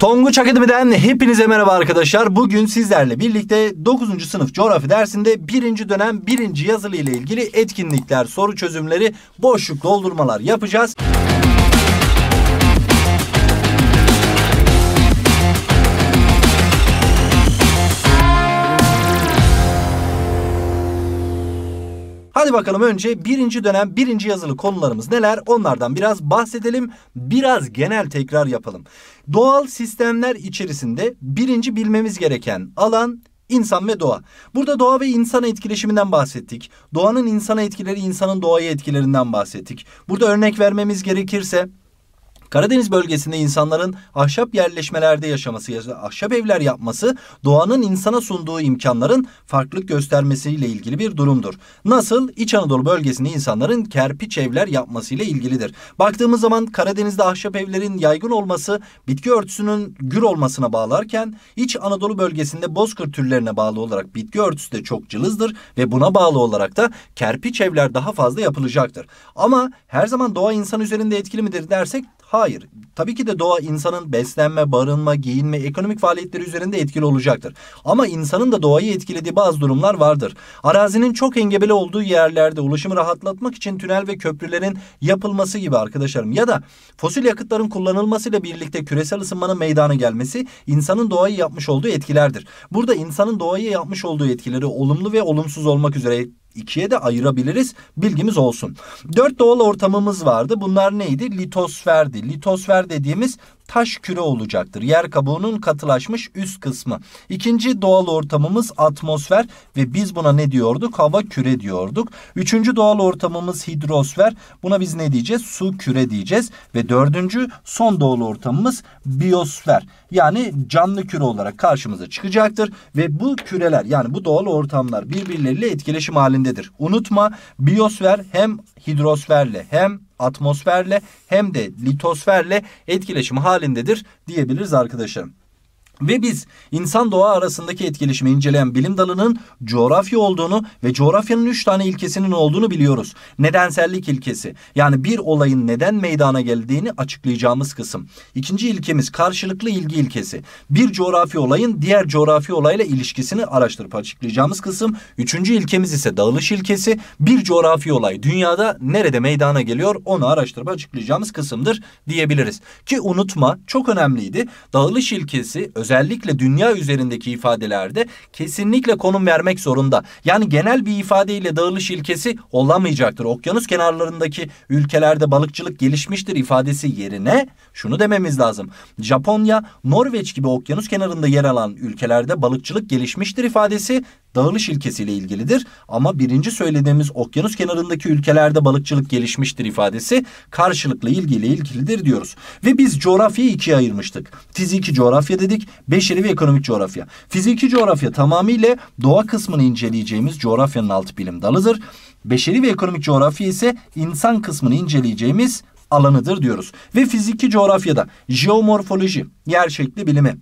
Tonguç Akademi'den hepinize merhaba arkadaşlar. Bugün sizlerle birlikte 9. sınıf coğrafi dersinde 1. dönem 1. yazılı ile ilgili etkinlikler, soru çözümleri, boşluk doldurmalar yapacağız. Müzik Hadi bakalım önce birinci dönem birinci yazılı konularımız neler onlardan biraz bahsedelim. Biraz genel tekrar yapalım. Doğal sistemler içerisinde birinci bilmemiz gereken alan insan ve doğa. Burada doğa ve insan etkileşiminden bahsettik. Doğanın insana etkileri, insanın doğaya etkilerinden bahsettik. Burada örnek vermemiz gerekirse Karadeniz bölgesinde insanların ahşap yerleşmelerde yaşaması ya da ahşap evler yapması doğanın insana sunduğu imkanların farklılık göstermesiyle ilgili bir durumdur. Nasıl? İç Anadolu bölgesinde insanların kerpiç evler yapmasıyla ilgilidir. Baktığımız zaman Karadeniz'de ahşap evlerin yaygın olması bitki örtüsünün gür olmasına bağlarken İç Anadolu bölgesinde bozkır türlerine bağlı olarak bitki örtüsü de çok cılızdır ve buna bağlı olarak da kerpiç evler daha fazla yapılacaktır. Ama her zaman doğa insan üzerinde etkili midir dersek Hayır. Tabii ki de doğa insanın beslenme, barınma, giyinme, ekonomik faaliyetleri üzerinde etkili olacaktır. Ama insanın da doğayı etkilediği bazı durumlar vardır. Arazinin çok engebeli olduğu yerlerde ulaşımı rahatlatmak için tünel ve köprülerin yapılması gibi arkadaşlarım ya da fosil yakıtların kullanılmasıyla birlikte küresel ısınmanın meydana gelmesi insanın doğayı yapmış olduğu etkilerdir. Burada insanın doğayı yapmış olduğu etkileri olumlu ve olumsuz olmak üzere ikiye de ayırabiliriz. Bilgimiz olsun. Dört doğal ortamımız vardı. Bunlar neydi? Litosferdi. Litosfer dediğimiz taş küre olacaktır. Yer kabuğunun katılaşmış üst kısmı. İkinci doğal ortamımız atmosfer ve biz buna ne diyorduk? Hava küre diyorduk. Üçüncü doğal ortamımız hidrosfer. Buna biz ne diyeceğiz? Su küre diyeceğiz. Ve dördüncü son doğal ortamımız biosfer. Yani canlı küre olarak karşımıza çıkacaktır. Ve bu küreler yani bu doğal ortamlar birbirleriyle etkileşim halindedir. Unutma biosfer hem hidrosferle hem atmosferle hem de litosferle etkileşim halindedir diyebiliriz arkadaşlarım. Ve biz insan doğa arasındaki etkileşimi inceleyen bilim dalının coğrafya olduğunu ve coğrafyanın üç tane ilkesinin olduğunu biliyoruz. Nedensellik ilkesi yani bir olayın neden meydana geldiğini açıklayacağımız kısım. İkinci ilkemiz karşılıklı ilgi ilkesi. Bir coğrafi olayın diğer coğrafi olayla ilişkisini araştırıp açıklayacağımız kısım. Üçüncü ilkemiz ise dağılış ilkesi. Bir coğrafi olay dünyada nerede meydana geliyor onu araştırıp açıklayacağımız kısımdır diyebiliriz. Ki unutma çok önemliydi. Dağılış ilkesi özellikle özellikle dünya üzerindeki ifadelerde kesinlikle konum vermek zorunda. Yani genel bir ifadeyle dağılış ilkesi olamayacaktır. Okyanus kenarlarındaki ülkelerde balıkçılık gelişmiştir ifadesi yerine şunu dememiz lazım. Japonya, Norveç gibi okyanus kenarında yer alan ülkelerde balıkçılık gelişmiştir ifadesi dağılış ilkesiyle ilgilidir. Ama birinci söylediğimiz okyanus kenarındaki ülkelerde balıkçılık gelişmiştir ifadesi karşılıklı ilgiyle ilgilidir diyoruz. Ve biz coğrafyayı ikiye ayırmıştık. Fiziki coğrafya dedik, beşeri ve ekonomik coğrafya. Fiziki coğrafya tamamıyla doğa kısmını inceleyeceğimiz coğrafyanın alt bilim dalıdır. Beşeri ve ekonomik coğrafya ise insan kısmını inceleyeceğimiz alanıdır diyoruz. Ve fiziki coğrafyada jeomorfoloji, yer şekli bilimi,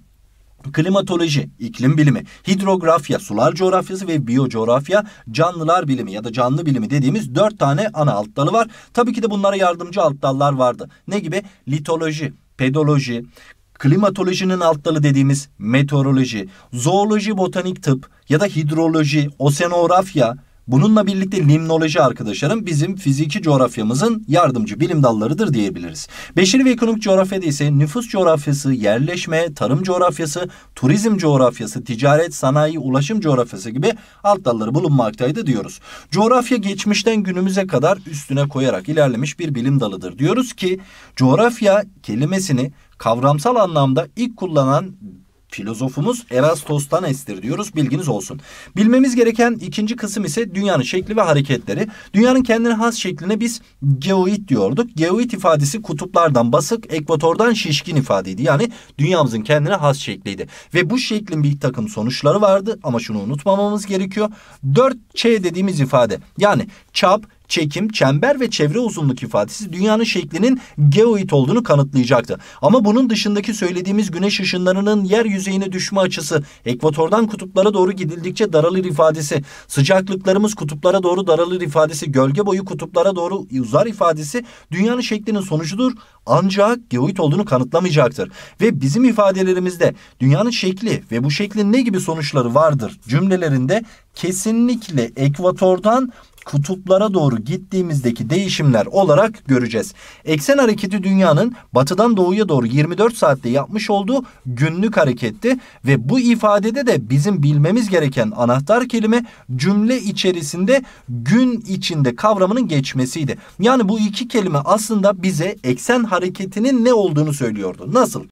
Klimatoloji, iklim bilimi, hidrografya, sular coğrafyası ve biyo coğrafya, canlılar bilimi ya da canlı bilimi dediğimiz dört tane ana alt dalı var. Tabii ki de bunlara yardımcı alt dallar vardı. Ne gibi? Litoloji, pedoloji, klimatolojinin alt dalı dediğimiz meteoroloji, zooloji, botanik tıp ya da hidroloji, oseanografya, Bununla birlikte limnoloji arkadaşlarım bizim fiziki coğrafyamızın yardımcı bilim dallarıdır diyebiliriz. Beşeri ve ekonomik coğrafyada ise nüfus coğrafyası, yerleşme, tarım coğrafyası, turizm coğrafyası, ticaret, sanayi, ulaşım coğrafyası gibi alt dalları bulunmaktaydı diyoruz. Coğrafya geçmişten günümüze kadar üstüne koyarak ilerlemiş bir bilim dalıdır. Diyoruz ki coğrafya kelimesini kavramsal anlamda ilk kullanan filozofumuz Erastos'tan estir diyoruz. Bilginiz olsun. Bilmemiz gereken ikinci kısım ise dünyanın şekli ve hareketleri. Dünyanın kendine has şekline biz geoid diyorduk. Geoid ifadesi kutuplardan basık, ekvatordan şişkin ifadeydi. Yani dünyamızın kendine has şekliydi. Ve bu şeklin bir takım sonuçları vardı ama şunu unutmamamız gerekiyor. 4C dediğimiz ifade yani çap, çekim, çember ve çevre uzunluk ifadesi dünyanın şeklinin geoid olduğunu kanıtlayacaktı. Ama bunun dışındaki söylediğimiz güneş ışınlarının yer yüzeyine düşme açısı, ekvatordan kutuplara doğru gidildikçe daralır ifadesi, sıcaklıklarımız kutuplara doğru daralır ifadesi, gölge boyu kutuplara doğru uzar ifadesi dünyanın şeklinin sonucudur ancak geoid olduğunu kanıtlamayacaktır. Ve bizim ifadelerimizde dünyanın şekli ve bu şeklin ne gibi sonuçları vardır cümlelerinde kesinlikle ekvatordan kutuplara doğru gittiğimizdeki değişimler olarak göreceğiz. Eksen hareketi dünyanın batıdan doğuya doğru 24 saatte yapmış olduğu günlük hareketti ve bu ifadede de bizim bilmemiz gereken anahtar kelime cümle içerisinde gün içinde kavramının geçmesiydi. Yani bu iki kelime aslında bize eksen hareketinin ne olduğunu söylüyordu. Nasıl?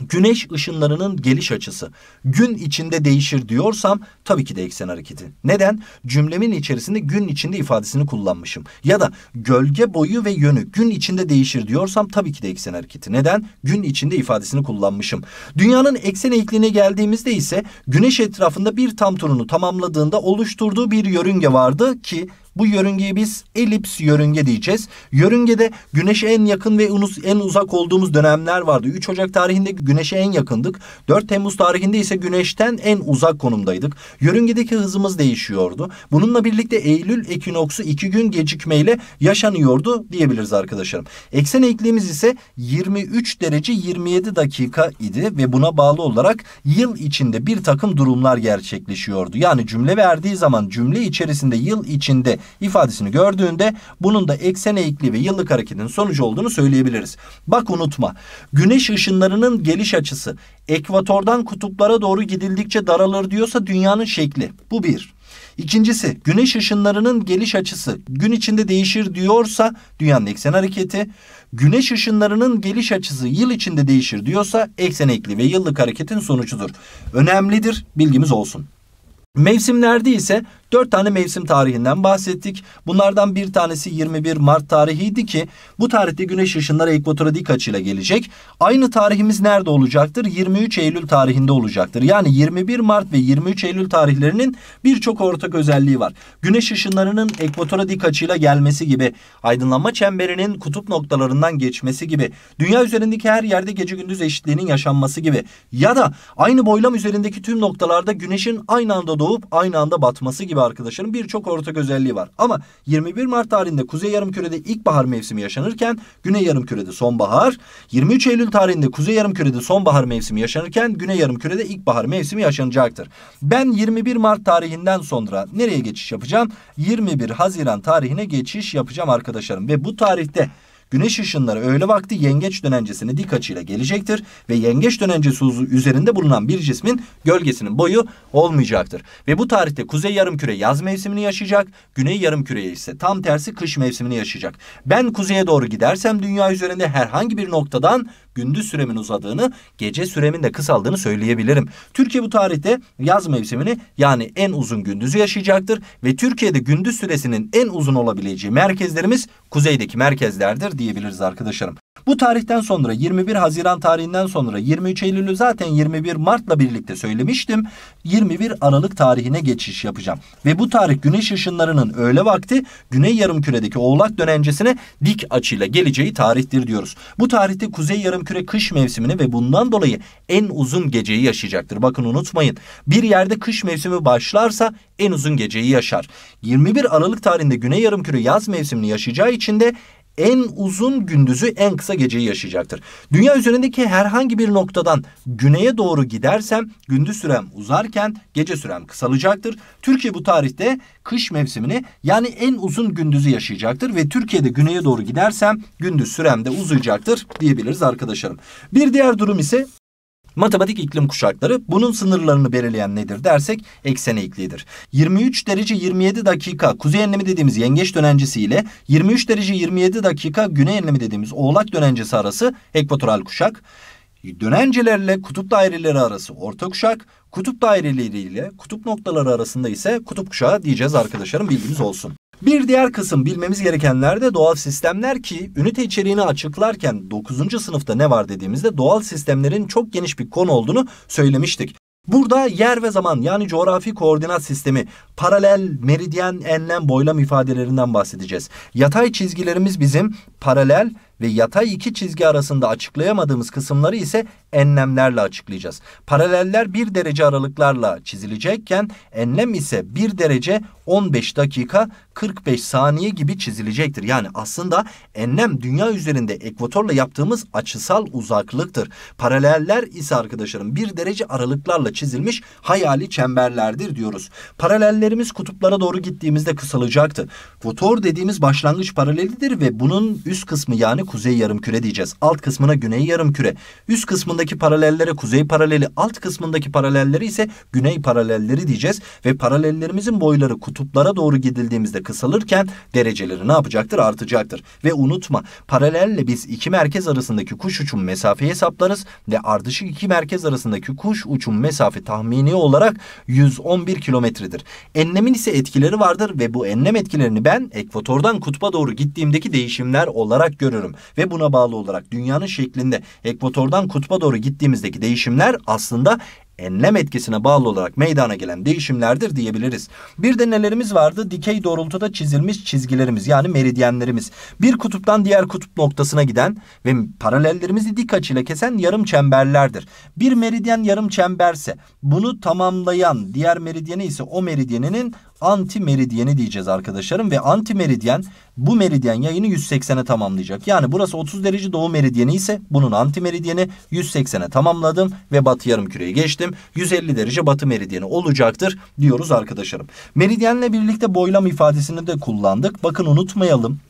Güneş ışınlarının geliş açısı gün içinde değişir diyorsam tabii ki de eksen hareketi. Neden? Cümlemin içerisinde gün içinde ifadesini kullanmışım. Ya da gölge boyu ve yönü gün içinde değişir diyorsam tabii ki de eksen hareketi. Neden? Gün içinde ifadesini kullanmışım. Dünyanın eksen eğikliğine geldiğimizde ise güneş etrafında bir tam turunu tamamladığında oluşturduğu bir yörünge vardı ki bu yörüngeyi biz elips yörünge diyeceğiz. Yörüngede güneşe en yakın ve en uzak olduğumuz dönemler vardı. 3 Ocak tarihinde güneşe en yakındık. 4 Temmuz tarihinde ise güneşten en uzak konumdaydık. Yörüngedeki hızımız değişiyordu. Bununla birlikte Eylül ekinoksu 2 gün gecikmeyle yaşanıyordu diyebiliriz arkadaşlarım. Eksen eğikliğimiz ise 23 derece 27 dakika idi ve buna bağlı olarak yıl içinde bir takım durumlar gerçekleşiyordu. Yani cümle verdiği zaman cümle içerisinde yıl içinde ifadesini gördüğünde bunun da eksen eğikliği ve yıllık hareketin sonucu olduğunu söyleyebiliriz. Bak unutma güneş ışınlarının geliş açısı ekvatordan kutuplara doğru gidildikçe daralır diyorsa dünyanın şekli. Bu bir. İkincisi güneş ışınlarının geliş açısı gün içinde değişir diyorsa dünyanın eksen hareketi. Güneş ışınlarının geliş açısı yıl içinde değişir diyorsa eksen ekli ve yıllık hareketin sonucudur. Önemlidir bilgimiz olsun. Mevsimlerde ise Dört tane mevsim tarihinden bahsettik. Bunlardan bir tanesi 21 Mart tarihiydi ki bu tarihte güneş ışınları ekvatora dik açıyla gelecek. Aynı tarihimiz nerede olacaktır? 23 Eylül tarihinde olacaktır. Yani 21 Mart ve 23 Eylül tarihlerinin birçok ortak özelliği var. Güneş ışınlarının ekvatora dik açıyla gelmesi gibi, aydınlanma çemberinin kutup noktalarından geçmesi gibi, dünya üzerindeki her yerde gece gündüz eşitliğinin yaşanması gibi ya da aynı boylam üzerindeki tüm noktalarda güneşin aynı anda doğup aynı anda batması gibi gibi arkadaşlarım birçok ortak özelliği var. Ama 21 Mart tarihinde Kuzey Yarımküre'de ilkbahar mevsimi yaşanırken Güney Yarımküre'de sonbahar, 23 Eylül tarihinde Kuzey Yarımküre'de sonbahar mevsimi yaşanırken Güney Yarımküre'de ilkbahar mevsimi yaşanacaktır. Ben 21 Mart tarihinden sonra nereye geçiş yapacağım? 21 Haziran tarihine geçiş yapacağım arkadaşlarım ve bu tarihte Güneş ışınları öğle vakti yengeç dönencesine dik açıyla gelecektir ve yengeç dönencesi üzerinde bulunan bir cismin gölgesinin boyu olmayacaktır. Ve bu tarihte kuzey yarımküre yaz mevsimini yaşayacak, güney yarımküreye ise tam tersi kış mevsimini yaşayacak. Ben kuzeye doğru gidersem dünya üzerinde herhangi bir noktadan gündüz süremin uzadığını, gece süremin de kısaldığını söyleyebilirim. Türkiye bu tarihte yaz mevsimini yani en uzun gündüzü yaşayacaktır ve Türkiye'de gündüz süresinin en uzun olabileceği merkezlerimiz kuzeydeki merkezlerdir diyebiliriz arkadaşlarım. Bu tarihten sonra 21 Haziran tarihinden sonra 23 Eylül'ü zaten 21 Mart'la birlikte söylemiştim. 21 Aralık tarihine geçiş yapacağım. Ve bu tarih güneş ışınlarının öğle vakti güney yarımküredeki oğlak dönencesine dik açıyla geleceği tarihtir diyoruz. Bu tarihte kuzey yarım Merkür kış mevsimini ve bundan dolayı en uzun geceyi yaşayacaktır. Bakın unutmayın bir yerde kış mevsimi başlarsa en uzun geceyi yaşar. 21 Aralık tarihinde Güney Yarımküre yaz mevsimini yaşayacağı için de en uzun gündüzü en kısa geceyi yaşayacaktır. Dünya üzerindeki herhangi bir noktadan güneye doğru gidersem gündüz sürem uzarken gece sürem kısalacaktır. Türkiye bu tarihte kış mevsimini yani en uzun gündüzü yaşayacaktır ve Türkiye'de güneye doğru gidersem gündüz sürem de uzayacaktır diyebiliriz arkadaşlarım. Bir diğer durum ise Matematik iklim kuşakları bunun sınırlarını belirleyen nedir dersek eksen eğikliğidir. 23 derece 27 dakika kuzey enlemi dediğimiz yengeç dönencesi ile 23 derece 27 dakika güney enlemi dediğimiz oğlak dönencesi arası ekvatoral kuşak. Dönencelerle kutup daireleri arası orta kuşak, kutup daireleriyle kutup noktaları arasında ise kutup kuşağı diyeceğiz arkadaşlarım bilginiz olsun. Bir diğer kısım bilmemiz gerekenler de doğal sistemler ki ünite içeriğini açıklarken 9. sınıfta ne var dediğimizde doğal sistemlerin çok geniş bir konu olduğunu söylemiştik. Burada yer ve zaman yani coğrafi koordinat sistemi, paralel, meridyen, enlem, boylam ifadelerinden bahsedeceğiz. Yatay çizgilerimiz bizim paralel, ve yatay iki çizgi arasında açıklayamadığımız kısımları ise enlemlerle açıklayacağız. Paraleller bir derece aralıklarla çizilecekken enlem ise bir derece 15 dakika 45 saniye gibi çizilecektir. Yani aslında enlem dünya üzerinde ekvatorla yaptığımız açısal uzaklıktır. Paraleller ise arkadaşlarım bir derece aralıklarla çizilmiş hayali çemberlerdir diyoruz. Paralellerimiz kutuplara doğru gittiğimizde kısalacaktı. Votor dediğimiz başlangıç paralelidir ve bunun üst kısmı yani kuzey yarımküre diyeceğiz. Alt kısmına güney yarımküre. Üst kısmındaki paralellere kuzey paraleli, alt kısmındaki paralelleri ise güney paralelleri diyeceğiz. Ve paralellerimizin boyları kutuplara doğru gidildiğimizde kısalırken dereceleri ne yapacaktır? Artacaktır. Ve unutma paralelle biz iki merkez arasındaki kuş uçum mesafeyi hesaplarız ve ardışık iki merkez arasındaki kuş uçum mesafe tahmini olarak 111 kilometredir. Enlemin ise etkileri vardır ve bu enlem etkilerini ben ekvatordan kutuba doğru gittiğimdeki değişimler olarak görürüm ve buna bağlı olarak dünyanın şeklinde ekvatordan kutba doğru gittiğimizdeki değişimler aslında enlem etkisine bağlı olarak meydana gelen değişimlerdir diyebiliriz. Bir de nelerimiz vardı? Dikey doğrultuda çizilmiş çizgilerimiz yani meridyenlerimiz. Bir kutuptan diğer kutup noktasına giden ve paralellerimizi dik açıyla kesen yarım çemberlerdir. Bir meridyen yarım çemberse bunu tamamlayan diğer meridyeni ise o meridyeninin anti meridyeni diyeceğiz arkadaşlarım. Ve anti meridyen bu meridyen yayını 180'e tamamlayacak. Yani burası 30 derece doğu meridyeni ise bunun anti meridyeni 180'e tamamladım ve batı yarım küreye geçtim. 150 derece batı meridyeni olacaktır diyoruz arkadaşlarım. Meridyenle birlikte boylam ifadesini de kullandık. Bakın unutmayalım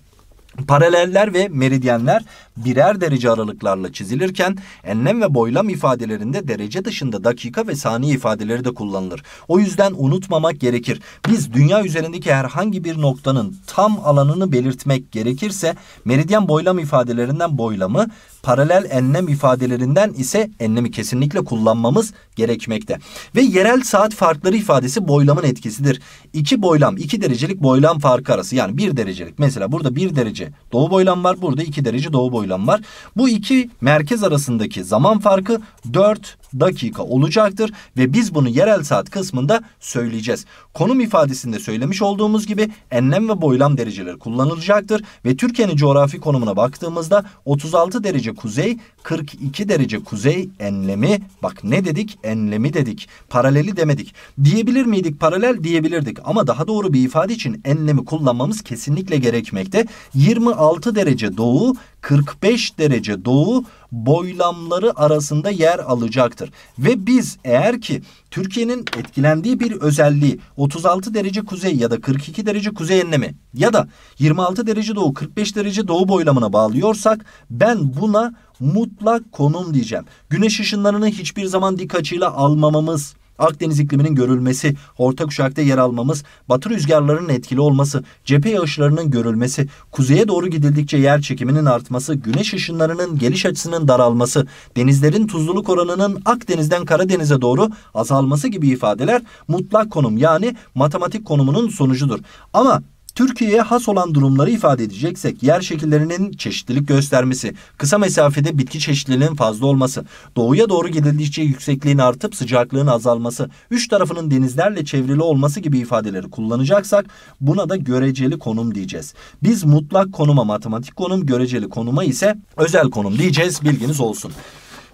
Paraleller ve meridyenler birer derece aralıklarla çizilirken enlem ve boylam ifadelerinde derece dışında dakika ve saniye ifadeleri de kullanılır. O yüzden unutmamak gerekir. Biz dünya üzerindeki herhangi bir noktanın tam alanını belirtmek gerekirse meridyen boylam ifadelerinden boylamı, paralel enlem ifadelerinden ise enlemi kesinlikle kullanmamız gerekmekte. Ve yerel saat farkları ifadesi boylamın etkisidir. İki boylam, iki derecelik boylam farkı arası yani bir derecelik. Mesela burada bir derece doğu boylam var, burada iki derece doğu boylam var. Bu iki merkez arasındaki zaman farkı 4 dakika olacaktır ve biz bunu yerel saat kısmında söyleyeceğiz. Konum ifadesinde söylemiş olduğumuz gibi enlem ve boylam dereceleri kullanılacaktır ve Türkiye'nin coğrafi konumuna baktığımızda 36 derece kuzey, 42 derece kuzey enlemi. Bak ne dedik? Enlemi dedik. Paraleli demedik. Diyebilir miydik paralel? Diyebilirdik. Ama daha doğru bir ifade için enlemi kullanmamız kesinlikle gerekmekte. 26 derece doğu, 45 derece doğu boylamları arasında yer alacaktır. Ve biz eğer ki Türkiye'nin etkilendiği bir özelliği 36 derece kuzey ya da 42 derece kuzey enlemi ya da 26 derece doğu 45 derece doğu boylamına bağlıyorsak ben buna mutlak konum diyeceğim. Güneş ışınlarını hiçbir zaman dik açıyla almamamız Akdeniz ikliminin görülmesi, orta kuşakta yer almamız, batı rüzgarlarının etkili olması, cephe yağışlarının görülmesi, kuzeye doğru gidildikçe yer çekiminin artması, güneş ışınlarının geliş açısının daralması, denizlerin tuzluluk oranının Akdeniz'den Karadeniz'e doğru azalması gibi ifadeler mutlak konum yani matematik konumunun sonucudur. Ama Türkiye'ye has olan durumları ifade edeceksek yer şekillerinin çeşitlilik göstermesi, kısa mesafede bitki çeşitliliğinin fazla olması, doğuya doğru gidildikçe yüksekliğin artıp sıcaklığın azalması, üç tarafının denizlerle çevrili olması gibi ifadeleri kullanacaksak buna da göreceli konum diyeceğiz. Biz mutlak konuma matematik konum, göreceli konuma ise özel konum diyeceğiz bilginiz olsun.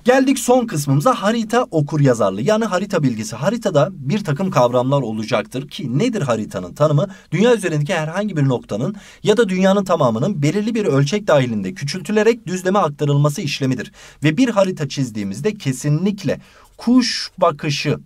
Geldik son kısmımıza harita okur yazarlığı yani harita bilgisi. Haritada bir takım kavramlar olacaktır ki nedir haritanın tanımı? Dünya üzerindeki herhangi bir noktanın ya da dünyanın tamamının belirli bir ölçek dahilinde küçültülerek düzleme aktarılması işlemidir. Ve bir harita çizdiğimizde kesinlikle kuş bakışı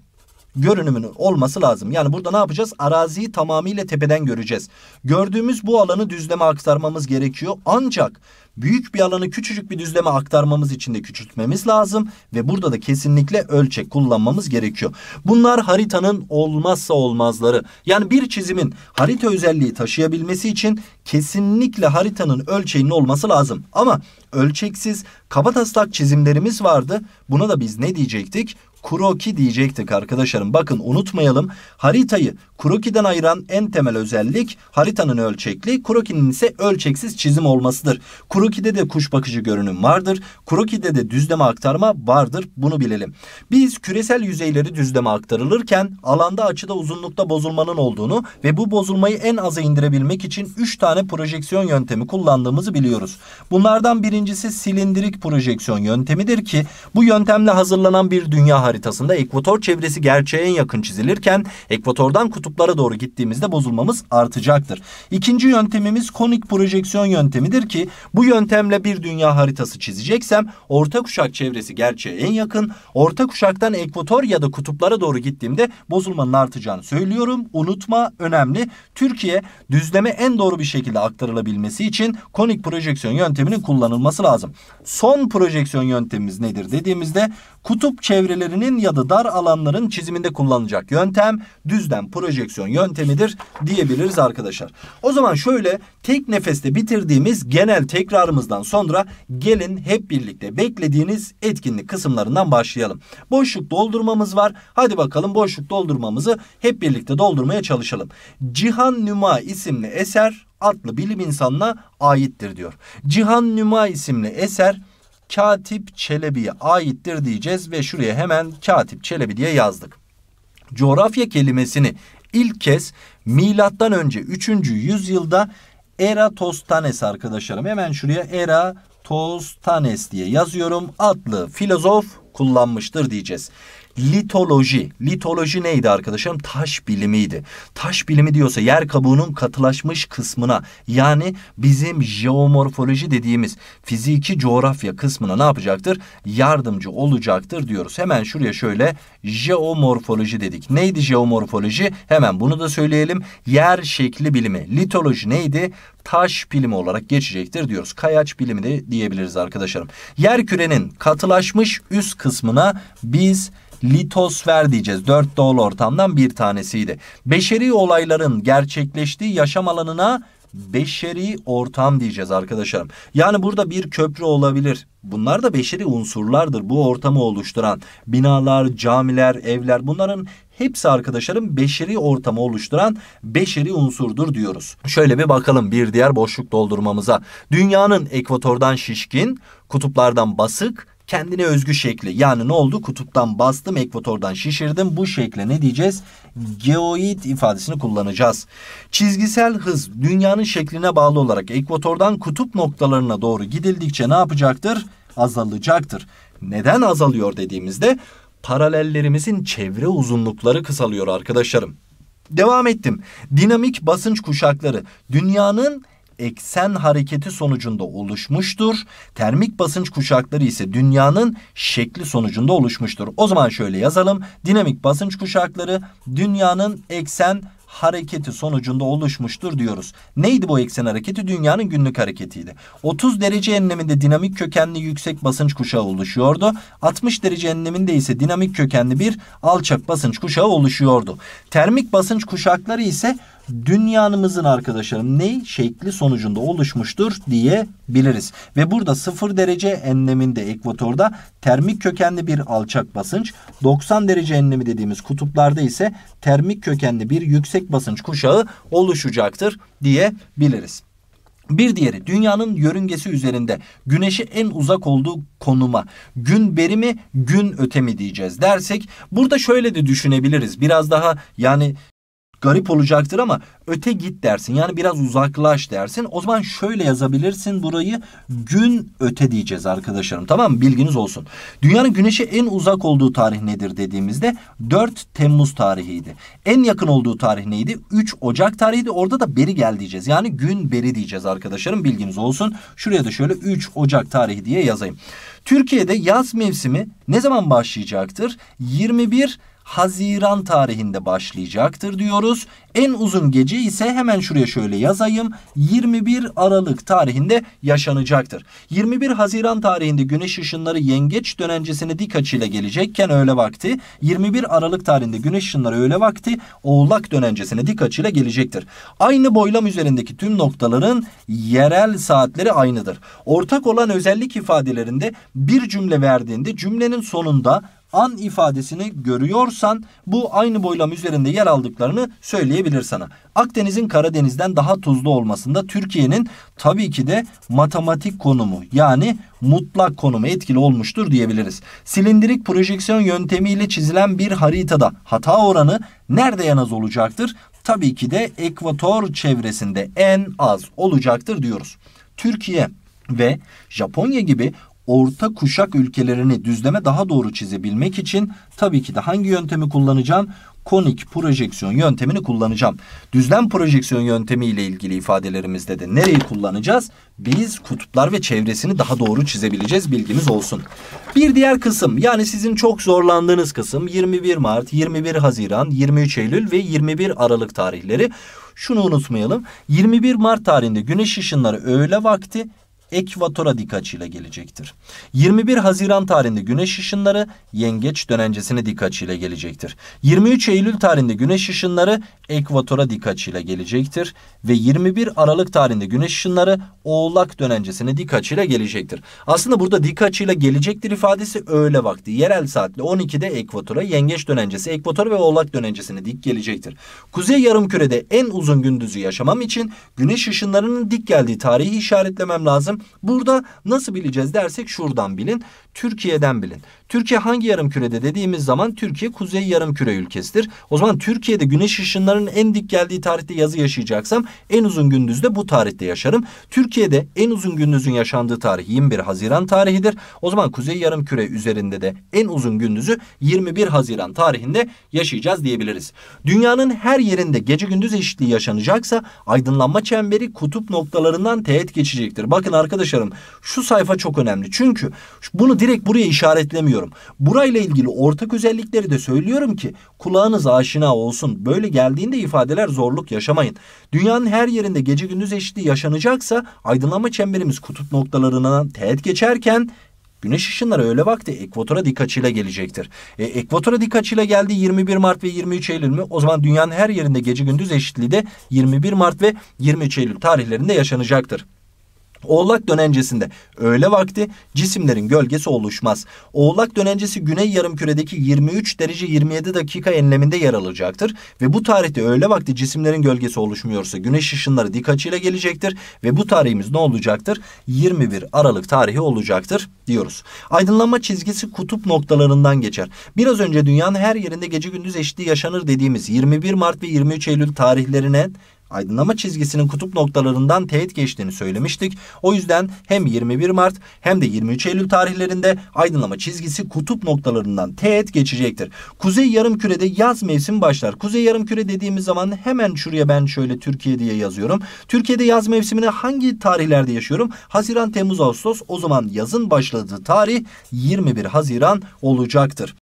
görünümünün olması lazım. Yani burada ne yapacağız? Araziyi tamamıyla tepeden göreceğiz. Gördüğümüz bu alanı düzleme aktarmamız gerekiyor. Ancak büyük bir alanı küçücük bir düzleme aktarmamız için de küçültmemiz lazım. Ve burada da kesinlikle ölçek kullanmamız gerekiyor. Bunlar haritanın olmazsa olmazları. Yani bir çizimin harita özelliği taşıyabilmesi için kesinlikle haritanın ölçeğinin olması lazım. Ama ölçeksiz kabataslak çizimlerimiz vardı. Buna da biz ne diyecektik? Kuroki diyecektik arkadaşlarım. Bakın unutmayalım haritayı Kuroki'den ayıran en temel özellik haritanın ölçekli, Kuroki'nin ise ölçeksiz çizim olmasıdır. Kuroki'de de kuş bakıcı görünüm vardır. Kuroki'de de düzleme aktarma vardır. Bunu bilelim. Biz küresel yüzeyleri düzleme aktarılırken alanda açıda uzunlukta bozulmanın olduğunu ve bu bozulmayı en aza indirebilmek için 3 tane projeksiyon yöntemi kullandığımızı biliyoruz. Bunlardan birincisi silindirik projeksiyon yöntemidir ki bu yöntemle hazırlanan bir dünya haritasında ekvator çevresi gerçeğe en yakın çizilirken ekvatordan kutuplara doğru gittiğimizde bozulmamız artacaktır. İkinci yöntemimiz konik projeksiyon yöntemidir ki bu yöntemle bir dünya haritası çizeceksem orta kuşak çevresi gerçeğe en yakın, orta kuşaktan ekvator ya da kutuplara doğru gittiğimde bozulmanın artacağını söylüyorum. Unutma önemli. Türkiye düzleme en doğru bir şekilde aktarılabilmesi için konik projeksiyon yönteminin kullanılması lazım. Son projeksiyon yöntemimiz nedir dediğimizde kutup çevrelerinin ya da dar alanların çiziminde kullanılacak yöntem düzlem projeksiyon yöntemidir diyebiliriz arkadaşlar. O zaman şöyle tek nefeste bitirdiğimiz genel tekrarımızdan sonra gelin hep birlikte beklediğiniz etkinlik kısımlarından başlayalım. Boşluk doldurmamız var. Hadi bakalım boşluk doldurmamızı hep birlikte doldurmaya çalışalım. Cihan Nüma isimli eser adlı bilim insanına aittir diyor. Cihan Nüma isimli eser Katip Çelebi'ye aittir diyeceğiz ve şuraya hemen Katip Çelebi diye yazdık. Coğrafya kelimesini ilk kez milattan önce 3. yüzyılda Eratosthenes arkadaşlarım. Hemen şuraya Eratosthenes diye yazıyorum. Adlı filozof kullanmıştır diyeceğiz. Litoloji. Litoloji neydi arkadaşlarım Taş bilimiydi. Taş bilimi diyorsa yer kabuğunun katılaşmış kısmına yani bizim jeomorfoloji dediğimiz fiziki coğrafya kısmına ne yapacaktır? Yardımcı olacaktır diyoruz. Hemen şuraya şöyle jeomorfoloji dedik. Neydi jeomorfoloji? Hemen bunu da söyleyelim. Yer şekli bilimi. Litoloji neydi? taş bilimi olarak geçecektir diyoruz. Kayaç bilimi de diyebiliriz arkadaşlarım. Yer kürenin katılaşmış üst kısmına biz litosfer diyeceğiz. Dört doğal ortamdan bir tanesiydi. Beşeri olayların gerçekleştiği yaşam alanına beşeri ortam diyeceğiz arkadaşlarım. Yani burada bir köprü olabilir. Bunlar da beşeri unsurlardır bu ortamı oluşturan. Binalar, camiler, evler bunların hepsi arkadaşlarım beşeri ortamı oluşturan beşeri unsurdur diyoruz. Şöyle bir bakalım bir diğer boşluk doldurmamıza. Dünyanın ekvatordan şişkin, kutuplardan basık, kendine özgü şekli. Yani ne oldu? Kutuptan bastım, ekvatordan şişirdim. Bu şekle ne diyeceğiz? Geoid ifadesini kullanacağız. Çizgisel hız dünyanın şekline bağlı olarak ekvatordan kutup noktalarına doğru gidildikçe ne yapacaktır? Azalacaktır. Neden azalıyor dediğimizde paralellerimizin çevre uzunlukları kısalıyor arkadaşlarım. Devam ettim. Dinamik basınç kuşakları dünyanın eksen hareketi sonucunda oluşmuştur. Termik basınç kuşakları ise dünyanın şekli sonucunda oluşmuştur. O zaman şöyle yazalım. Dinamik basınç kuşakları dünyanın eksen hareketi sonucunda oluşmuştur diyoruz. Neydi bu eksen hareketi? Dünyanın günlük hareketiydi. 30 derece enleminde dinamik kökenli yüksek basınç kuşağı oluşuyordu. 60 derece enleminde ise dinamik kökenli bir alçak basınç kuşağı oluşuyordu. Termik basınç kuşakları ise dünyanımızın arkadaşlarım ne şekli sonucunda oluşmuştur diyebiliriz. Ve burada 0 derece enleminde ekvatorda termik kökenli bir alçak basınç, 90 derece enlemi dediğimiz kutuplarda ise termik kökenli bir yüksek basınç kuşağı oluşacaktır diyebiliriz. Bir diğeri dünyanın yörüngesi üzerinde güneşi en uzak olduğu konuma gün beri mi gün öte mi diyeceğiz dersek burada şöyle de düşünebiliriz. Biraz daha yani garip olacaktır ama öte git dersin. Yani biraz uzaklaş dersin. O zaman şöyle yazabilirsin burayı gün öte diyeceğiz arkadaşlarım. Tamam mı? Bilginiz olsun. Dünyanın güneşe en uzak olduğu tarih nedir dediğimizde 4 Temmuz tarihiydi. En yakın olduğu tarih neydi? 3 Ocak tarihiydi. Orada da beri gel diyeceğiz. Yani gün beri diyeceğiz arkadaşlarım. Bilginiz olsun. Şuraya da şöyle 3 Ocak tarihi diye yazayım. Türkiye'de yaz mevsimi ne zaman başlayacaktır? 21 Haziran tarihinde başlayacaktır diyoruz. En uzun gece ise hemen şuraya şöyle yazayım. 21 Aralık tarihinde yaşanacaktır. 21 Haziran tarihinde güneş ışınları yengeç dönencesine dik açıyla gelecekken öğle vakti. 21 Aralık tarihinde güneş ışınları öğle vakti oğlak dönencesine dik açıyla gelecektir. Aynı boylam üzerindeki tüm noktaların yerel saatleri aynıdır. Ortak olan özellik ifadelerinde bir cümle verdiğinde cümlenin sonunda an ifadesini görüyorsan bu aynı boylam üzerinde yer aldıklarını söyleyebilir sana. Akdeniz'in Karadeniz'den daha tuzlu olmasında Türkiye'nin tabii ki de matematik konumu yani mutlak konumu etkili olmuştur diyebiliriz. Silindirik projeksiyon yöntemiyle çizilen bir haritada hata oranı nerede en az olacaktır? Tabii ki de ekvator çevresinde en az olacaktır diyoruz. Türkiye ve Japonya gibi orta kuşak ülkelerini düzleme daha doğru çizebilmek için tabii ki de hangi yöntemi kullanacağım? Konik projeksiyon yöntemini kullanacağım. Düzlem projeksiyon yöntemi ile ilgili ifadelerimizde de nereyi kullanacağız? Biz kutuplar ve çevresini daha doğru çizebileceğiz bilgimiz olsun. Bir diğer kısım yani sizin çok zorlandığınız kısım 21 Mart, 21 Haziran, 23 Eylül ve 21 Aralık tarihleri. Şunu unutmayalım 21 Mart tarihinde güneş ışınları öğle vakti ekvatora dik açıyla gelecektir. 21 Haziran tarihinde güneş ışınları yengeç dönencesine dik açıyla gelecektir. 23 Eylül tarihinde güneş ışınları ekvatora dik açıyla gelecektir ve 21 Aralık tarihinde güneş ışınları oğlak dönencesine dik açıyla gelecektir. Aslında burada dik açıyla gelecektir ifadesi öğle vakti yerel saatle 12'de ekvatora, yengeç dönencesi ekvatora ve oğlak dönencesine dik gelecektir. Kuzey yarımkürede en uzun gündüzü yaşamam için güneş ışınlarının dik geldiği tarihi işaretlemem lazım Burada nasıl bileceğiz dersek şuradan bilin. Türkiye'den bilin. Türkiye hangi yarım kürede dediğimiz zaman Türkiye kuzey yarım küre ülkesidir. O zaman Türkiye'de güneş ışınlarının en dik geldiği tarihte yazı yaşayacaksam en uzun gündüzde bu tarihte yaşarım. Türkiye'de en uzun gündüzün yaşandığı tarih 21 Haziran tarihidir. O zaman kuzey yarım küre üzerinde de en uzun gündüzü 21 Haziran tarihinde yaşayacağız diyebiliriz. Dünyanın her yerinde gece gündüz eşitliği yaşanacaksa aydınlanma çemberi kutup noktalarından teğet geçecektir. Bakın arkadaşlarım şu sayfa çok önemli. Çünkü bunu direkt buraya işaretlemiyor söylemiyorum. Burayla ilgili ortak özellikleri de söylüyorum ki kulağınız aşina olsun. Böyle geldiğinde ifadeler zorluk yaşamayın. Dünyanın her yerinde gece gündüz eşitliği yaşanacaksa aydınlama çemberimiz kutup noktalarından teğet geçerken Güneş ışınları öğle vakti ekvatora dik açıyla gelecektir. E, ekvatora dik açıyla geldi 21 Mart ve 23 Eylül mü? O zaman dünyanın her yerinde gece gündüz eşitliği de 21 Mart ve 23 Eylül tarihlerinde yaşanacaktır. Oğlak dönencesinde öğle vakti cisimlerin gölgesi oluşmaz. Oğlak dönencesi güney yarımküredeki 23 derece 27 dakika enleminde yer alacaktır ve bu tarihte öğle vakti cisimlerin gölgesi oluşmuyorsa güneş ışınları dik açıyla gelecektir ve bu tarihimiz ne olacaktır? 21 Aralık tarihi olacaktır diyoruz. Aydınlanma çizgisi kutup noktalarından geçer. Biraz önce dünyanın her yerinde gece gündüz eşitliği yaşanır dediğimiz 21 Mart ve 23 Eylül tarihlerine aydınlama çizgisinin kutup noktalarından teğet geçtiğini söylemiştik. O yüzden hem 21 Mart hem de 23 Eylül tarihlerinde aydınlama çizgisi kutup noktalarından teğet geçecektir. Kuzey yarım kürede yaz mevsim başlar. Kuzey yarım küre dediğimiz zaman hemen şuraya ben şöyle Türkiye diye yazıyorum. Türkiye'de yaz mevsimini hangi tarihlerde yaşıyorum? Haziran, Temmuz, Ağustos. O zaman yazın başladığı tarih 21 Haziran olacaktır.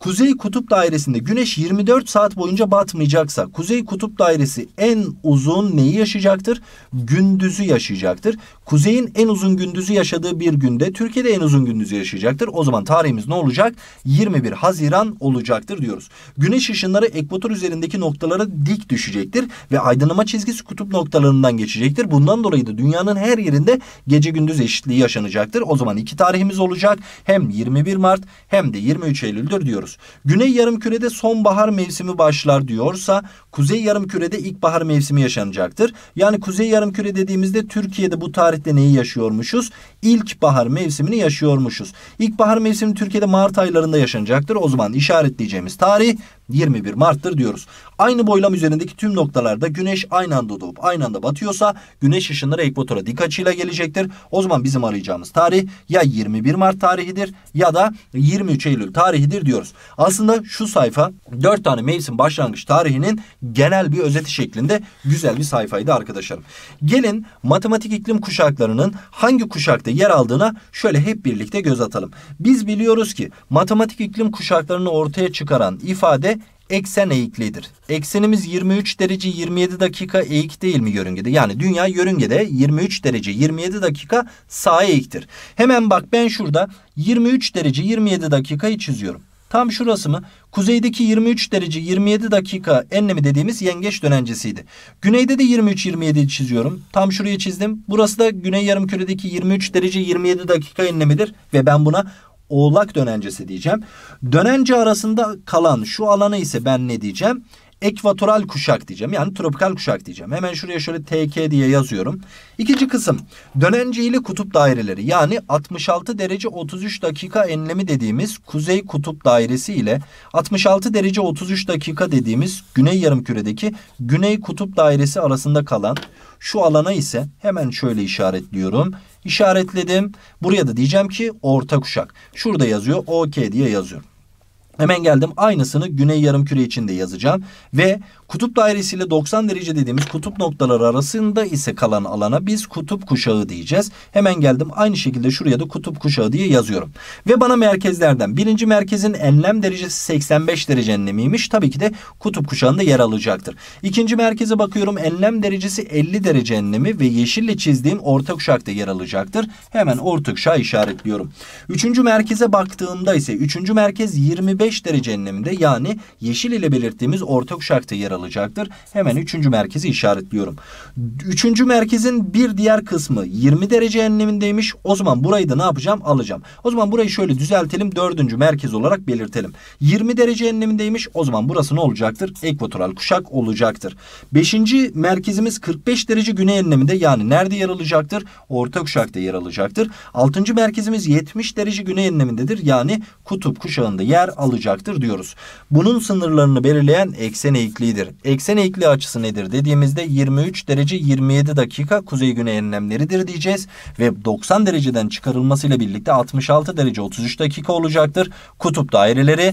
Kuzey Kutup Dairesi'nde güneş 24 saat boyunca batmayacaksa Kuzey Kutup Dairesi en uzun neyi yaşayacaktır? Gündüzü yaşayacaktır. Kuzeyin en uzun gündüzü yaşadığı bir günde Türkiye'de en uzun gündüzü yaşayacaktır. O zaman tarihimiz ne olacak? 21 Haziran olacaktır diyoruz. Güneş ışınları ekvator üzerindeki noktalara dik düşecektir ve aydınlama çizgisi kutup noktalarından geçecektir. Bundan dolayı da dünyanın her yerinde gece gündüz eşitliği yaşanacaktır. O zaman iki tarihimiz olacak. Hem 21 Mart hem de 23 Eylül'dür diyoruz görüyoruz. Güney kürede sonbahar mevsimi başlar diyorsa kuzey yarım yarımkürede ilkbahar mevsimi yaşanacaktır. Yani kuzey yarım küre dediğimizde Türkiye'de bu tarihte neyi yaşıyormuşuz? İlkbahar mevsimini yaşıyormuşuz. İlkbahar mevsimi Türkiye'de Mart aylarında yaşanacaktır. O zaman işaretleyeceğimiz tarih 21 Mart'tır diyoruz. Aynı boylam üzerindeki tüm noktalarda güneş aynı anda doğup aynı anda batıyorsa güneş ışınları ekvatora dik açıyla gelecektir. O zaman bizim arayacağımız tarih ya 21 Mart tarihidir ya da 23 Eylül tarihidir diyoruz. Aslında şu sayfa 4 tane mevsim başlangıç tarihinin genel bir özeti şeklinde güzel bir sayfaydı arkadaşlarım. Gelin matematik iklim kuşaklarının hangi kuşakta yer aldığına şöyle hep birlikte göz atalım. Biz biliyoruz ki matematik iklim kuşaklarını ortaya çıkaran ifade eksen eğiklidir. Eksenimiz 23 derece 27 dakika eğik değil mi yörüngede? Yani dünya yörüngede 23 derece 27 dakika sağa eğiktir. Hemen bak ben şurada 23 derece 27 dakikayı çiziyorum. Tam şurası mı? Kuzeydeki 23 derece 27 dakika enlemi dediğimiz yengeç dönencesiydi. Güneyde de 23-27 çiziyorum. Tam şuraya çizdim. Burası da güney yarımküredeki 23 derece 27 dakika enlemidir. Ve ben buna oğlak dönencesi diyeceğim. Dönence arasında kalan şu alana ise ben ne diyeceğim? ekvatoral kuşak diyeceğim. Yani tropikal kuşak diyeceğim. Hemen şuraya şöyle TK diye yazıyorum. İkinci kısım dönenceli kutup daireleri yani 66 derece 33 dakika enlemi dediğimiz kuzey kutup dairesi ile 66 derece 33 dakika dediğimiz güney yarımküredeki güney kutup dairesi arasında kalan şu alana ise hemen şöyle işaretliyorum. İşaretledim. Buraya da diyeceğim ki orta kuşak. Şurada yazıyor OK diye yazıyorum. Hemen geldim aynısını güney Yarım Küre içinde yazacağım ve kutup dairesi ile 90 derece dediğimiz kutup noktaları arasında ise kalan alana biz kutup kuşağı diyeceğiz. Hemen geldim aynı şekilde şuraya da kutup kuşağı diye yazıyorum. Ve bana merkezlerden birinci merkezin enlem derecesi 85 derece enlemiymiş. Tabii ki de kutup kuşağında yer alacaktır. İkinci merkeze bakıyorum enlem derecesi 50 derece enlemi ve yeşille çizdiğim orta kuşakta yer alacaktır. Hemen orta kuşağı işaretliyorum. Üçüncü merkeze baktığımda ise üçüncü merkez 25 5 enleminde yani yeşil ile belirttiğimiz orta kuşakta yer alacaktır. Hemen 3. merkezi işaretliyorum. 3. merkezin bir diğer kısmı 20 derece enlemindeymiş. O zaman burayı da ne yapacağım? Alacağım. O zaman burayı şöyle düzeltelim. 4. merkez olarak belirtelim. 20 derece enlemindeymiş. O zaman burası ne olacaktır? Ekvatoral kuşak olacaktır. 5. merkezimiz 45 derece güney enleminde yani nerede yer alacaktır? Orta kuşakta yer alacaktır. 6. merkezimiz 70 derece güney enlemindedir. Yani kutup kuşağında yer alacaktır olacaktır diyoruz. Bunun sınırlarını belirleyen eksen eğikliğidir. Eksen eğikliği açısı nedir dediğimizde 23 derece 27 dakika kuzey güney enlemleridir diyeceğiz ve 90 dereceden çıkarılmasıyla birlikte 66 derece 33 dakika olacaktır. Kutup daireleri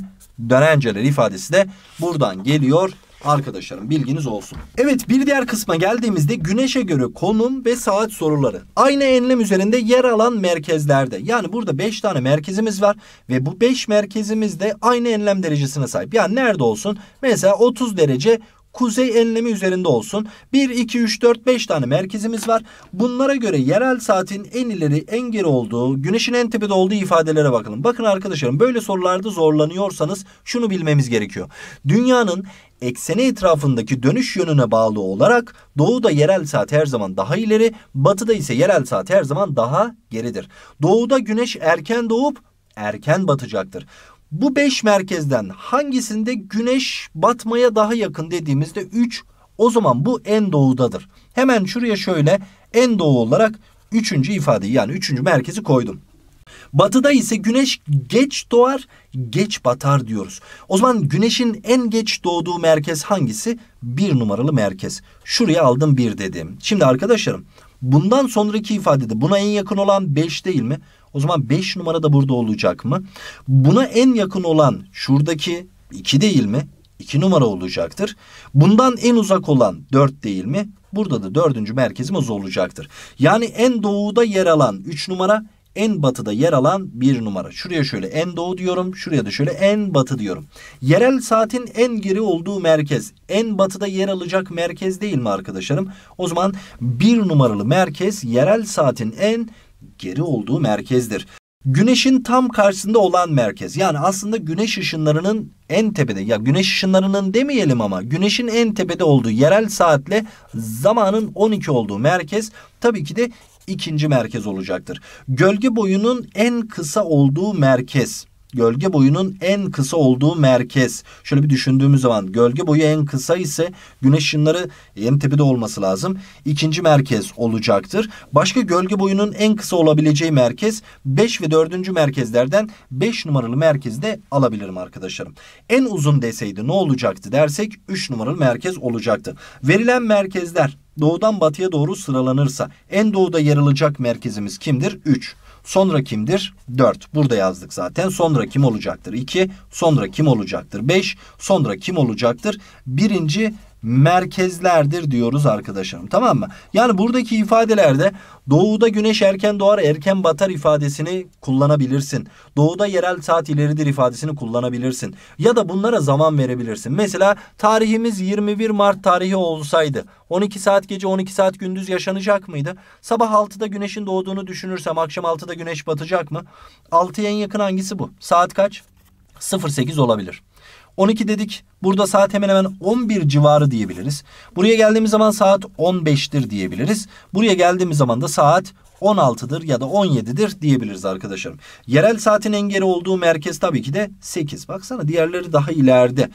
dönenceler ifadesi de buradan geliyor arkadaşlarım bilginiz olsun. Evet bir diğer kısma geldiğimizde güneşe göre konum ve saat soruları. Aynı enlem üzerinde yer alan merkezlerde yani burada 5 tane merkezimiz var ve bu 5 merkezimiz de aynı enlem derecesine sahip. Yani nerede olsun? Mesela 30 derece kuzey enlemi üzerinde olsun. 1, 2, 3, 4, 5 tane merkezimiz var. Bunlara göre yerel saatin en ileri, en geri olduğu, güneşin en tepede olduğu ifadelere bakalım. Bakın arkadaşlarım böyle sorularda zorlanıyorsanız şunu bilmemiz gerekiyor. Dünyanın ekseni etrafındaki dönüş yönüne bağlı olarak doğuda yerel saat her zaman daha ileri, batıda ise yerel saat her zaman daha geridir. Doğuda güneş erken doğup erken batacaktır. Bu 5 merkezden hangisinde güneş batmaya daha yakın dediğimizde 3 o zaman bu en doğudadır. Hemen şuraya şöyle en doğu olarak 3. ifadeyi yani 3. merkezi koydum. Batıda ise güneş geç doğar geç batar diyoruz. O zaman güneşin en geç doğduğu merkez hangisi? Bir numaralı merkez. Şuraya aldım bir dedim. Şimdi arkadaşlarım bundan sonraki ifadede buna en yakın olan 5 değil mi? O zaman 5 numara da burada olacak mı? Buna en yakın olan şuradaki 2 değil mi? 2 numara olacaktır. Bundan en uzak olan 4 değil mi? Burada da dördüncü merkezimiz olacaktır. Yani en doğuda yer alan 3 numara en batıda yer alan bir numara. Şuraya şöyle en doğu diyorum. Şuraya da şöyle en batı diyorum. Yerel saatin en geri olduğu merkez. En batıda yer alacak merkez değil mi arkadaşlarım? O zaman bir numaralı merkez yerel saatin en geri olduğu merkezdir. Güneşin tam karşısında olan merkez. Yani aslında güneş ışınlarının en tepede ya güneş ışınlarının demeyelim ama güneşin en tepede olduğu yerel saatle zamanın 12 olduğu merkez tabii ki de ikinci merkez olacaktır. Gölge boyunun en kısa olduğu merkez gölge boyunun en kısa olduğu merkez. Şöyle bir düşündüğümüz zaman gölge boyu en kısa ise güneş ışınları en tepede olması lazım. İkinci merkez olacaktır. Başka gölge boyunun en kısa olabileceği merkez 5 ve 4. merkezlerden 5 numaralı merkezde alabilirim arkadaşlarım. En uzun deseydi ne olacaktı dersek 3 numaralı merkez olacaktı. Verilen merkezler doğudan batıya doğru sıralanırsa en doğuda yer alacak merkezimiz kimdir? 3. Sonra kimdir? 4. Burada yazdık zaten. Sonra kim olacaktır? 2. Sonra kim olacaktır? 5. Sonra kim olacaktır? Birinci merkezlerdir diyoruz arkadaşlarım. Tamam mı? Yani buradaki ifadelerde doğuda güneş erken doğar erken batar ifadesini kullanabilirsin. Doğuda yerel saat ileridir ifadesini kullanabilirsin. Ya da bunlara zaman verebilirsin. Mesela tarihimiz 21 Mart tarihi olsaydı 12 saat gece 12 saat gündüz yaşanacak mıydı? Sabah 6'da güneşin doğduğunu düşünürsem akşam 6'da güneş batacak mı? 6'ya en yakın hangisi bu? Saat kaç? 08 olabilir. 12 dedik. Burada saat hemen hemen 11 civarı diyebiliriz. Buraya geldiğimiz zaman saat 15'tir diyebiliriz. Buraya geldiğimiz zaman da saat 16'dır ya da 17'dir diyebiliriz arkadaşlarım. Yerel saatin engeli olduğu merkez tabii ki de 8. Baksana diğerleri daha ileride.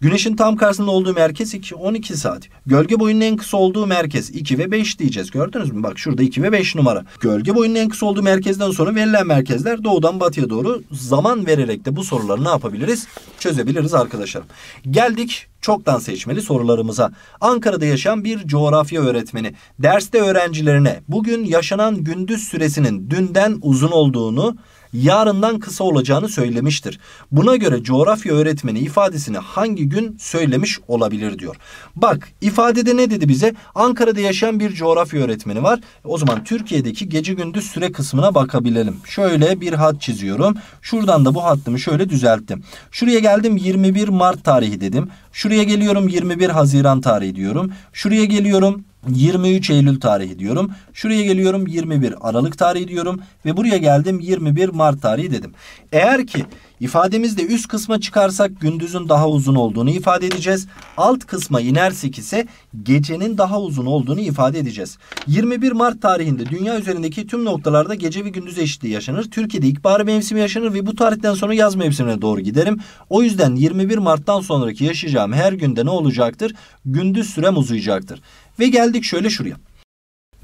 Güneşin tam karşısında olduğu merkez 2, 12 saat. Gölge boyunun en kısa olduğu merkez 2 ve 5 diyeceğiz. Gördünüz mü? Bak şurada 2 ve 5 numara. Gölge boyunun en kısa olduğu merkezden sonra verilen merkezler doğudan batıya doğru zaman vererek de bu soruları ne yapabiliriz? Çözebiliriz arkadaşlarım. Geldik çoktan seçmeli sorularımıza. Ankara'da yaşayan bir coğrafya öğretmeni derste öğrencilerine bugün yaşanan gündüz süresinin dünden uzun olduğunu yarından kısa olacağını söylemiştir. Buna göre coğrafya öğretmeni ifadesini hangi gün söylemiş olabilir diyor. Bak ifadede ne dedi bize? Ankara'da yaşayan bir coğrafya öğretmeni var. O zaman Türkiye'deki gece gündüz süre kısmına bakabilelim. Şöyle bir hat çiziyorum. Şuradan da bu hattımı şöyle düzelttim. Şuraya geldim 21 Mart tarihi dedim. Şuraya geliyorum 21 Haziran tarihi diyorum. Şuraya geliyorum 23 Eylül tarihi diyorum. Şuraya geliyorum 21 Aralık tarihi diyorum ve buraya geldim 21 Mart tarihi dedim. Eğer ki ifademizde üst kısma çıkarsak gündüzün daha uzun olduğunu ifade edeceğiz. Alt kısma inersek ise gecenin daha uzun olduğunu ifade edeceğiz. 21 Mart tarihinde dünya üzerindeki tüm noktalarda gece ve gündüz eşitliği yaşanır. Türkiye'de ilkbahar mevsimi yaşanır ve bu tarihten sonra yaz mevsimine doğru giderim. O yüzden 21 Mart'tan sonraki yaşayacağım her günde ne olacaktır? Gündüz sürem uzayacaktır. Ve geldik şöyle şuraya.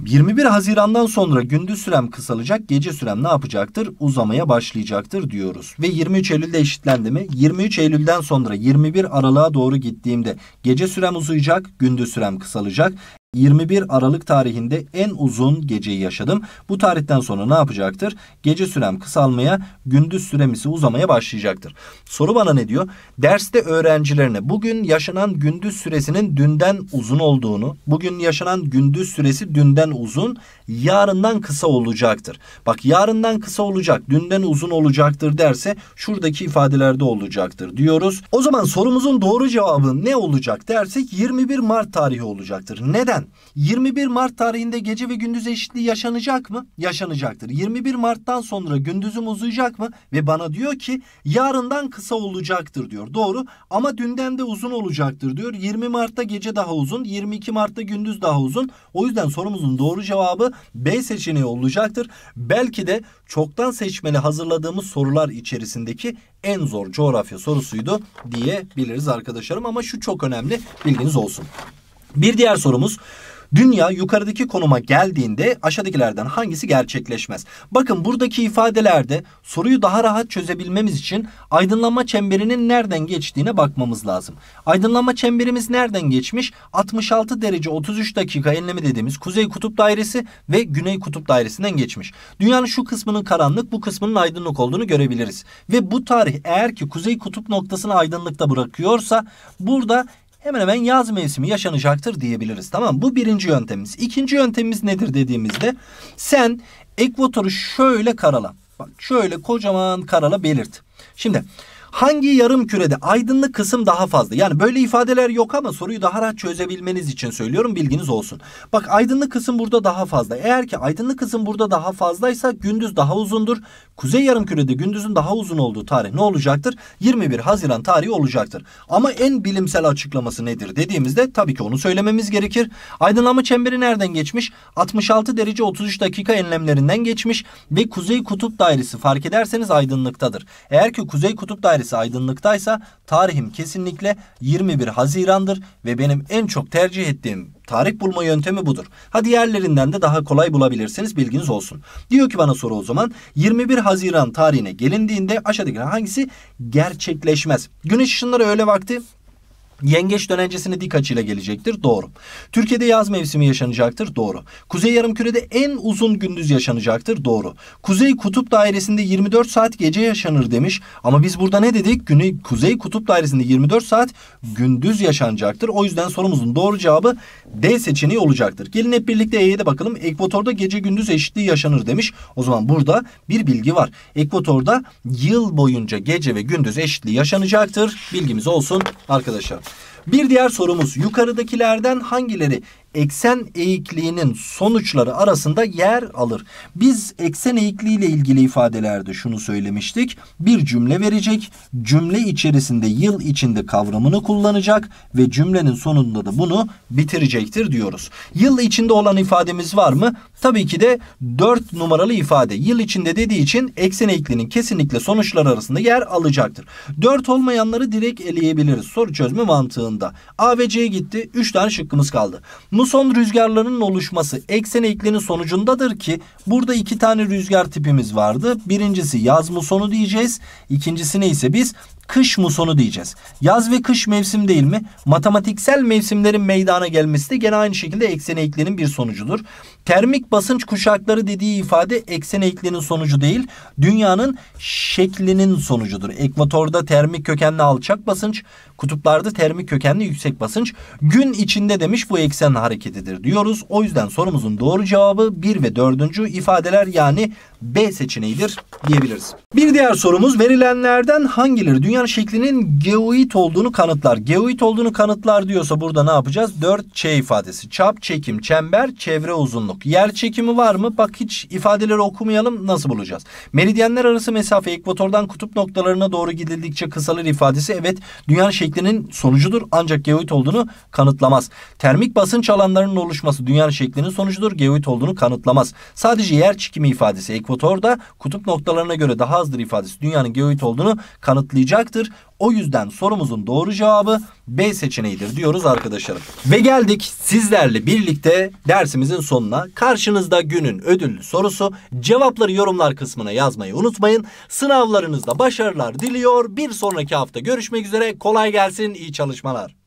21 Haziran'dan sonra gündüz sürem kısalacak, gece sürem ne yapacaktır? Uzamaya başlayacaktır diyoruz. Ve 23 Eylül'de eşitlendi mi? 23 Eylül'den sonra 21 Aralık'a doğru gittiğimde gece sürem uzayacak, gündüz sürem kısalacak. 21 Aralık tarihinde en uzun geceyi yaşadım. Bu tarihten sonra ne yapacaktır? Gece sürem kısalmaya, gündüz süremisi uzamaya başlayacaktır. Soru bana ne diyor? Derste öğrencilerine bugün yaşanan gündüz süresinin dünden uzun olduğunu, bugün yaşanan gündüz süresi dünden uzun, yarından kısa olacaktır. Bak yarından kısa olacak, dünden uzun olacaktır derse şuradaki ifadelerde olacaktır diyoruz. O zaman sorumuzun doğru cevabı ne olacak dersek 21 Mart tarihi olacaktır. Neden? 21 Mart tarihinde gece ve gündüz eşitliği yaşanacak mı? Yaşanacaktır. 21 Mart'tan sonra gündüzüm uzayacak mı? Ve bana diyor ki yarından kısa olacaktır diyor. Doğru ama dünden de uzun olacaktır diyor. 20 Mart'ta gece daha uzun, 22 Mart'ta gündüz daha uzun. O yüzden sorumuzun doğru cevabı B seçeneği olacaktır. Belki de çoktan seçmeli hazırladığımız sorular içerisindeki en zor coğrafya sorusuydu diyebiliriz arkadaşlarım. Ama şu çok önemli bilginiz olsun. Bir diğer sorumuz Dünya yukarıdaki konuma geldiğinde aşağıdakilerden hangisi gerçekleşmez? Bakın buradaki ifadelerde soruyu daha rahat çözebilmemiz için aydınlanma çemberinin nereden geçtiğine bakmamız lazım. Aydınlanma çemberimiz nereden geçmiş? 66 derece 33 dakika enlemi dediğimiz kuzey kutup dairesi ve güney kutup dairesinden geçmiş. Dünyanın şu kısmının karanlık bu kısmının aydınlık olduğunu görebiliriz. Ve bu tarih eğer ki kuzey kutup noktasını aydınlıkta bırakıyorsa burada hemen hemen yaz mevsimi yaşanacaktır diyebiliriz. Tamam Bu birinci yöntemimiz. İkinci yöntemimiz nedir dediğimizde sen ekvatoru şöyle karala. Bak şöyle kocaman karala belirt. Şimdi Hangi yarım kürede aydınlık kısım daha fazla? Yani böyle ifadeler yok ama soruyu daha rahat çözebilmeniz için söylüyorum bilginiz olsun. Bak aydınlık kısım burada daha fazla. Eğer ki aydınlık kısım burada daha fazlaysa gündüz daha uzundur. Kuzey yarım kürede gündüzün daha uzun olduğu tarih ne olacaktır? 21 Haziran tarihi olacaktır. Ama en bilimsel açıklaması nedir dediğimizde tabii ki onu söylememiz gerekir. Aydınlanma çemberi nereden geçmiş? 66 derece 33 dakika enlemlerinden geçmiş ve Kuzey Kutup Dairesi fark ederseniz aydınlıktadır. Eğer ki Kuzey Kutup Dairesi Paris'e aydınlıktaysa tarihim kesinlikle 21 Haziran'dır ve benim en çok tercih ettiğim tarih bulma yöntemi budur. Hadi yerlerinden de daha kolay bulabilirsiniz bilginiz olsun. Diyor ki bana soru o zaman 21 Haziran tarihine gelindiğinde aşağıdaki hangisi gerçekleşmez? Güneş ışınları öğle vakti Yengeç dönencesine dik açıyla gelecektir. Doğru. Türkiye'de yaz mevsimi yaşanacaktır. Doğru. Kuzey yarımkürede en uzun gündüz yaşanacaktır. Doğru. Kuzey kutup dairesinde 24 saat gece yaşanır demiş. Ama biz burada ne dedik? Güney kuzey kutup dairesinde 24 saat gündüz yaşanacaktır. O yüzden sorumuzun doğru cevabı D seçeneği olacaktır. Gelin hep birlikte E'ye de bakalım. Ekvatorda gece gündüz eşitliği yaşanır demiş. O zaman burada bir bilgi var. Ekvatorda yıl boyunca gece ve gündüz eşitliği yaşanacaktır. Bilgimiz olsun arkadaşlar. Bir diğer sorumuz yukarıdakilerden hangileri eksen eğikliğinin sonuçları arasında yer alır. Biz eksen eğikliği ile ilgili ifadelerde şunu söylemiştik. Bir cümle verecek, cümle içerisinde yıl içinde kavramını kullanacak ve cümlenin sonunda da bunu bitirecektir diyoruz. Yıl içinde olan ifademiz var mı? Tabii ki de 4 numaralı ifade. Yıl içinde dediği için eksen eğikliğinin kesinlikle sonuçlar arasında yer alacaktır. 4 olmayanları direkt eleyebiliriz soru çözme mantığında. A ve C gitti. 3 tane şıkkımız kaldı. Muson rüzgarlarının oluşması eksen eğikliğinin sonucundadır ki burada iki tane rüzgar tipimiz vardı. Birincisi yaz musonu diyeceğiz. İkincisi neyse biz kış musonu diyeceğiz. Yaz ve kış mevsim değil mi? Matematiksel mevsimlerin meydana gelmesi de gene aynı şekilde eksen eğikliğinin bir sonucudur. Termik basınç kuşakları dediği ifade eksen eğikliğinin sonucu değil, dünyanın şeklinin sonucudur. Ekvatorda termik kökenli alçak basınç, kutuplarda termik kökenli yüksek basınç gün içinde demiş bu eksen hareketidir diyoruz. O yüzden sorumuzun doğru cevabı 1 ve 4. ifadeler yani B seçeneğidir diyebiliriz. Bir diğer sorumuz verilenlerden hangileri dünyanın şeklinin geoid olduğunu kanıtlar. Geoid olduğunu kanıtlar diyorsa burada ne yapacağız? 4 ç ifadesi. Çap, çekim, çember, çevre uzunluğu yoğunluk. Yer çekimi var mı? Bak hiç ifadeleri okumayalım nasıl bulacağız? Meridyenler arası mesafe ekvatordan kutup noktalarına doğru gidildikçe kısalır ifadesi evet Dünya şeklinin sonucudur ancak geoid olduğunu kanıtlamaz. Termik basınç alanlarının oluşması Dünya şeklinin sonucudur geoid olduğunu kanıtlamaz. Sadece yer çekimi ifadesi ekvatorda kutup noktalarına göre daha azdır ifadesi dünyanın geoid olduğunu kanıtlayacaktır. O yüzden sorumuzun doğru cevabı B seçeneğidir diyoruz arkadaşlarım. Ve geldik sizlerle birlikte dersimizin sonuna. Karşınızda günün ödüllü sorusu. Cevapları yorumlar kısmına yazmayı unutmayın. Sınavlarınızda başarılar diliyor. Bir sonraki hafta görüşmek üzere. Kolay gelsin. iyi çalışmalar.